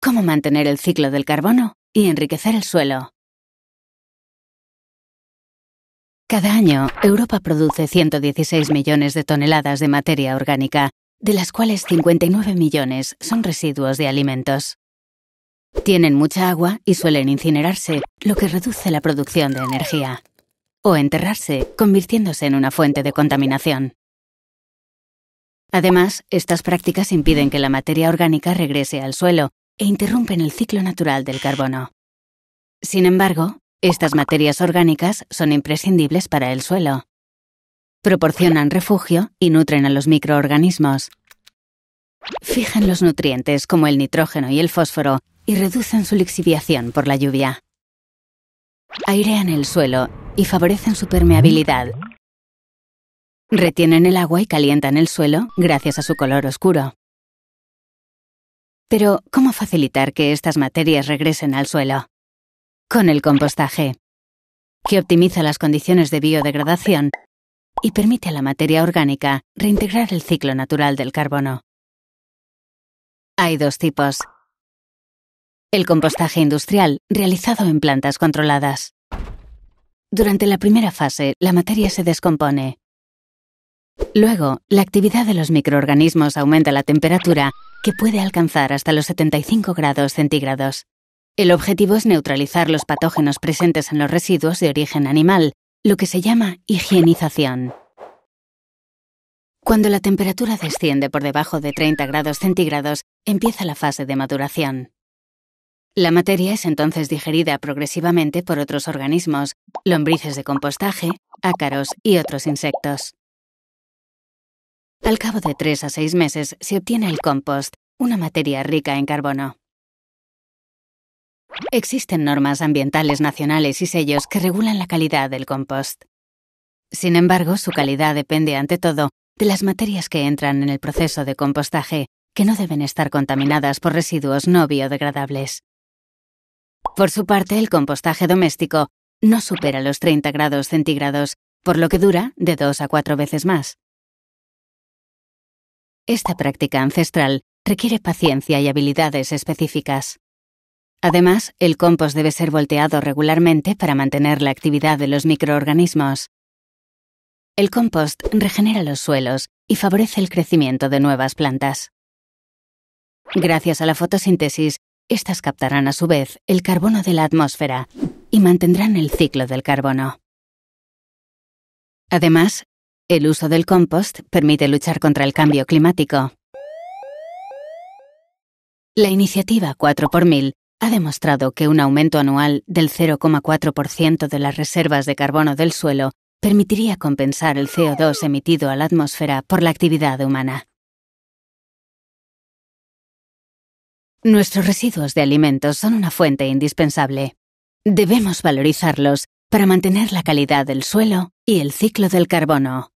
cómo mantener el ciclo del carbono y enriquecer el suelo. Cada año, Europa produce 116 millones de toneladas de materia orgánica, de las cuales 59 millones son residuos de alimentos. Tienen mucha agua y suelen incinerarse, lo que reduce la producción de energía, o enterrarse, convirtiéndose en una fuente de contaminación. Además, estas prácticas impiden que la materia orgánica regrese al suelo, e interrumpen el ciclo natural del carbono. Sin embargo, estas materias orgánicas son imprescindibles para el suelo. Proporcionan refugio y nutren a los microorganismos. Fijan los nutrientes como el nitrógeno y el fósforo y reducen su lixiviación por la lluvia. Airean el suelo y favorecen su permeabilidad. Retienen el agua y calientan el suelo gracias a su color oscuro. Pero, ¿cómo facilitar que estas materias regresen al suelo? Con el compostaje, que optimiza las condiciones de biodegradación y permite a la materia orgánica reintegrar el ciclo natural del carbono. Hay dos tipos. El compostaje industrial, realizado en plantas controladas. Durante la primera fase, la materia se descompone, Luego, la actividad de los microorganismos aumenta la temperatura, que puede alcanzar hasta los 75 grados centígrados. El objetivo es neutralizar los patógenos presentes en los residuos de origen animal, lo que se llama higienización. Cuando la temperatura desciende por debajo de 30 grados centígrados, empieza la fase de maduración. La materia es entonces digerida progresivamente por otros organismos, lombrices de compostaje, ácaros y otros insectos. Al cabo de tres a seis meses se obtiene el compost, una materia rica en carbono. Existen normas ambientales nacionales y sellos que regulan la calidad del compost. Sin embargo, su calidad depende ante todo de las materias que entran en el proceso de compostaje, que no deben estar contaminadas por residuos no biodegradables. Por su parte, el compostaje doméstico no supera los 30 grados centígrados, por lo que dura de dos a cuatro veces más. Esta práctica ancestral requiere paciencia y habilidades específicas. Además, el compost debe ser volteado regularmente para mantener la actividad de los microorganismos. El compost regenera los suelos y favorece el crecimiento de nuevas plantas. Gracias a la fotosíntesis, estas captarán a su vez el carbono de la atmósfera y mantendrán el ciclo del carbono. Además, el uso del compost permite luchar contra el cambio climático. La iniciativa 4x1000 ha demostrado que un aumento anual del 0,4% de las reservas de carbono del suelo permitiría compensar el CO2 emitido a la atmósfera por la actividad humana. Nuestros residuos de alimentos son una fuente indispensable. Debemos valorizarlos para mantener la calidad del suelo y el ciclo del carbono.